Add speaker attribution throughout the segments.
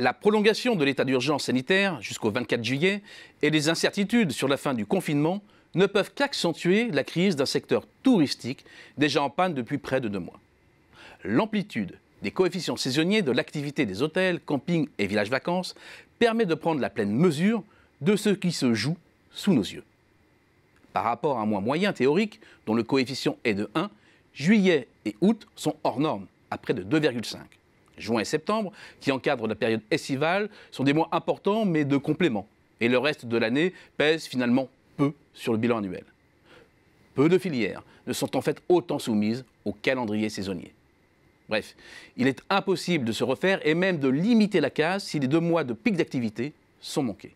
Speaker 1: La prolongation de l'état d'urgence sanitaire jusqu'au 24 juillet et les incertitudes sur la fin du confinement ne peuvent qu'accentuer la crise d'un secteur touristique déjà en panne depuis près de deux mois. L'amplitude des coefficients saisonniers de l'activité des hôtels, campings et villages vacances permet de prendre la pleine mesure de ce qui se joue sous nos yeux. Par rapport à un mois moyen théorique, dont le coefficient est de 1, juillet et août sont hors normes, à près de 2,5 juin et septembre, qui encadrent la période estivale, sont des mois importants mais de complément. Et le reste de l'année pèse finalement peu sur le bilan annuel. Peu de filières ne sont en fait autant soumises au calendrier saisonnier. Bref, il est impossible de se refaire et même de limiter la case si les deux mois de pic d'activité sont manqués.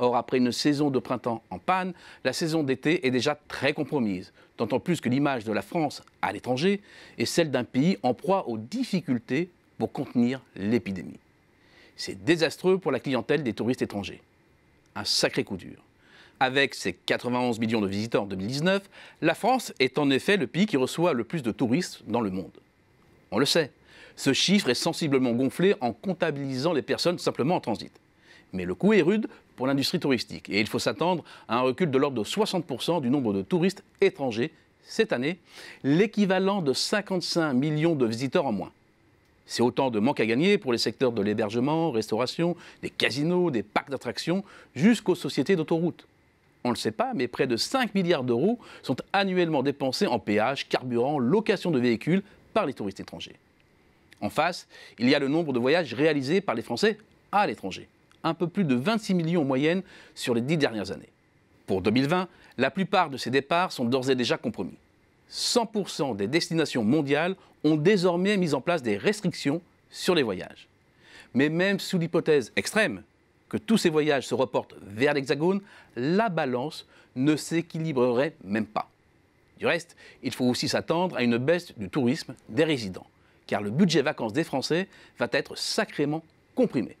Speaker 1: Or, après une saison de printemps en panne, la saison d'été est déjà très compromise, d'autant plus que l'image de la France à l'étranger est celle d'un pays en proie aux difficultés pour contenir l'épidémie. C'est désastreux pour la clientèle des touristes étrangers. Un sacré coup dur. Avec ses 91 millions de visiteurs en 2019, la France est en effet le pays qui reçoit le plus de touristes dans le monde. On le sait, ce chiffre est sensiblement gonflé en comptabilisant les personnes simplement en transit. Mais le coût est rude pour l'industrie touristique et il faut s'attendre à un recul de l'ordre de 60% du nombre de touristes étrangers cette année, l'équivalent de 55 millions de visiteurs en moins. C'est autant de manque à gagner pour les secteurs de l'hébergement, restauration, des casinos, des parcs d'attractions, jusqu'aux sociétés d'autoroutes. On ne le sait pas, mais près de 5 milliards d'euros sont annuellement dépensés en péage, carburant, location de véhicules par les touristes étrangers. En face, il y a le nombre de voyages réalisés par les Français à l'étranger. Un peu plus de 26 millions en moyenne sur les 10 dernières années. Pour 2020, la plupart de ces départs sont d'ores et déjà compromis. 100% des destinations mondiales ont désormais mis en place des restrictions sur les voyages. Mais même sous l'hypothèse extrême que tous ces voyages se reportent vers l'Hexagone, la balance ne s'équilibrerait même pas. Du reste, il faut aussi s'attendre à une baisse du tourisme des résidents, car le budget vacances des Français va être sacrément comprimé.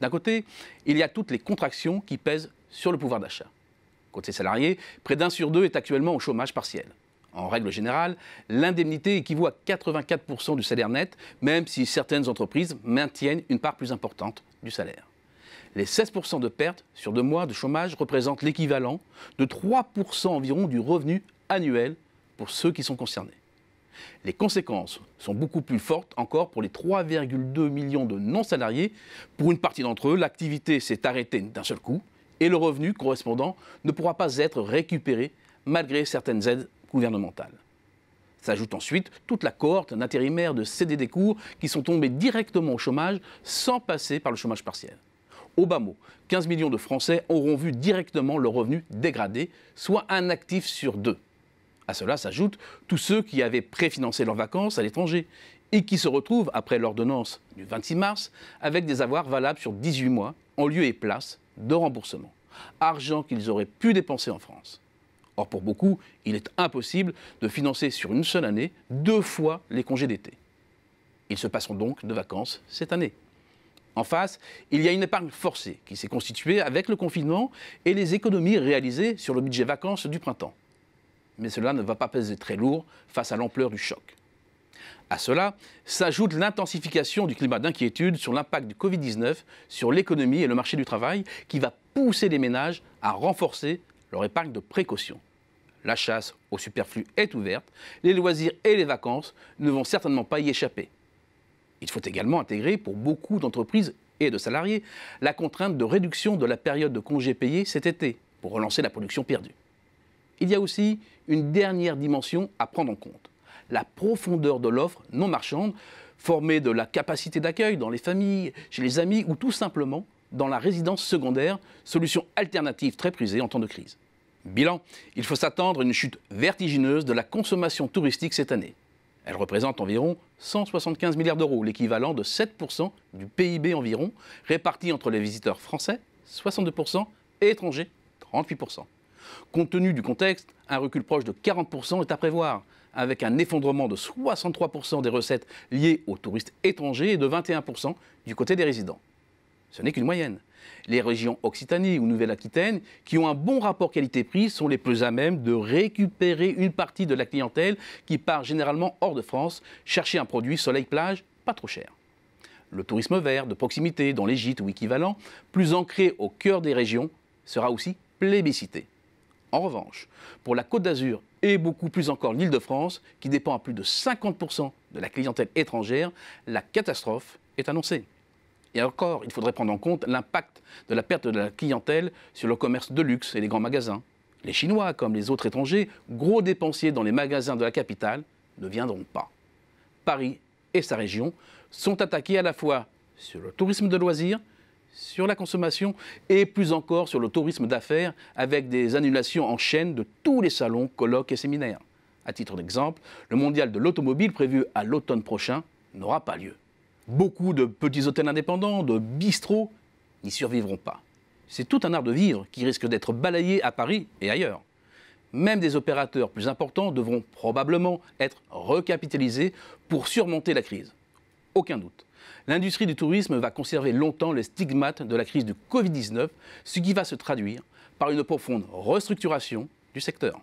Speaker 1: D'un côté, il y a toutes les contractions qui pèsent sur le pouvoir d'achat. Côté salariés, près d'un sur deux est actuellement au chômage partiel en règle générale, l'indemnité équivaut à 84% du salaire net, même si certaines entreprises maintiennent une part plus importante du salaire. Les 16% de pertes sur deux mois de chômage représentent l'équivalent de 3% environ du revenu annuel pour ceux qui sont concernés. Les conséquences sont beaucoup plus fortes encore pour les 3,2 millions de non-salariés. Pour une partie d'entre eux, l'activité s'est arrêtée d'un seul coup et le revenu correspondant ne pourra pas être récupéré malgré certaines aides gouvernementale. S'ajoute ensuite toute la cohorte d'intérimaires de CDD cours qui sont tombés directement au chômage sans passer par le chômage partiel. Au bas mot, 15 millions de Français auront vu directement leur revenu dégradé, soit un actif sur deux. À cela s'ajoutent tous ceux qui avaient préfinancé leurs vacances à l'étranger et qui se retrouvent, après l'ordonnance du 26 mars, avec des avoirs valables sur 18 mois en lieu et place de remboursement. Argent qu'ils auraient pu dépenser en France. Or, pour beaucoup, il est impossible de financer sur une seule année deux fois les congés d'été. Ils se passeront donc de vacances cette année. En face, il y a une épargne forcée qui s'est constituée avec le confinement et les économies réalisées sur le budget vacances du printemps. Mais cela ne va pas peser très lourd face à l'ampleur du choc. À cela s'ajoute l'intensification du climat d'inquiétude sur l'impact du Covid-19 sur l'économie et le marché du travail qui va pousser les ménages à renforcer leur épargne de précaution. La chasse au superflu est ouverte, les loisirs et les vacances ne vont certainement pas y échapper. Il faut également intégrer pour beaucoup d'entreprises et de salariés la contrainte de réduction de la période de congés payés cet été pour relancer la production perdue. Il y a aussi une dernière dimension à prendre en compte, la profondeur de l'offre non marchande formée de la capacité d'accueil dans les familles, chez les amis ou tout simplement dans la résidence secondaire, solution alternative très prisée en temps de crise. Bilan, il faut s'attendre à une chute vertigineuse de la consommation touristique cette année. Elle représente environ 175 milliards d'euros, l'équivalent de 7% du PIB environ, réparti entre les visiteurs français, 62%, et étrangers, 38%. Compte tenu du contexte, un recul proche de 40% est à prévoir, avec un effondrement de 63% des recettes liées aux touristes étrangers et de 21% du côté des résidents. Ce n'est qu'une moyenne. Les régions Occitanie ou Nouvelle-Aquitaine, qui ont un bon rapport qualité-prix, sont les plus à même de récupérer une partie de la clientèle qui part généralement hors de France chercher un produit soleil-plage pas trop cher. Le tourisme vert, de proximité, dans les gîtes ou équivalent, plus ancré au cœur des régions, sera aussi plébiscité. En revanche, pour la Côte d'Azur et beaucoup plus encore l'Île-de-France, qui dépend à plus de 50% de la clientèle étrangère, la catastrophe est annoncée. Et encore, il faudrait prendre en compte l'impact de la perte de la clientèle sur le commerce de luxe et les grands magasins. Les Chinois, comme les autres étrangers, gros dépensiers dans les magasins de la capitale, ne viendront pas. Paris et sa région sont attaqués à la fois sur le tourisme de loisirs, sur la consommation et plus encore sur le tourisme d'affaires avec des annulations en chaîne de tous les salons, colloques et séminaires. À titre d'exemple, le mondial de l'automobile prévu à l'automne prochain n'aura pas lieu. Beaucoup de petits hôtels indépendants, de bistrots, n'y survivront pas. C'est tout un art de vivre qui risque d'être balayé à Paris et ailleurs. Même des opérateurs plus importants devront probablement être recapitalisés pour surmonter la crise. Aucun doute. L'industrie du tourisme va conserver longtemps les stigmates de la crise du Covid-19, ce qui va se traduire par une profonde restructuration du secteur.